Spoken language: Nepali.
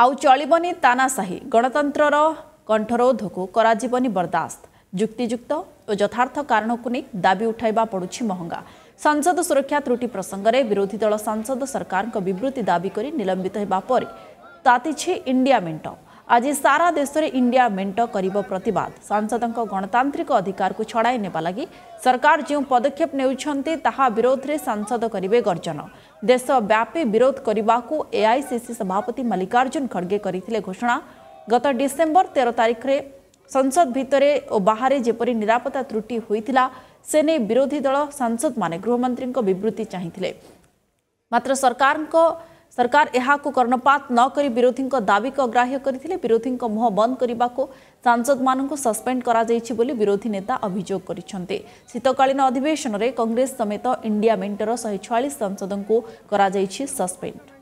आउ चलबि तासा गणतन्त्र र कण्ठरोधको जब बरदास्त जुक्तिथर्थ कारणको नै दाबी उठा पडु महंगा संसद सुरक्षा त्रुटि प्रसङ्गले विरोधी दल सांसद सरकारको बृत्ति दावी नलम्बित हुति इंडिया मेन्ट आज सारा देश देशले इंडिया मेन्ट गर प्रतवाद सांसदको गणतान्त्रिक अधिकारको छडाइ नेवालागि सरकार जो पदक्षेप विरोध विरोधे सांसद गरे गर्जन देशव्यापी विरोध करने को एआईसीसी सभापति मल्लिकार्जुन खड़गे करते घोषणा गत डिसेंबर तेरह तारीख में संसद भितरे और बाहर जपरी निरापत्ता त्रुटि होता से नहीं विरोधी दल सांसद मैंने गृहमंत्री बृत्ति चाहते मात्र सरकार को सरकार यण्पत नकरी विरोधीको दावीको अग्राह्य गरि विरोधीको मुह बन्द सांसद म सस्पेन्ड गरि विरोधी नेता अभियोग गरिन्छ शीतकालीन अधिवेशन कङ्ग्रेस समेत इन्डिया मेन्टर शै छिस सांसदको सस्पेन्ड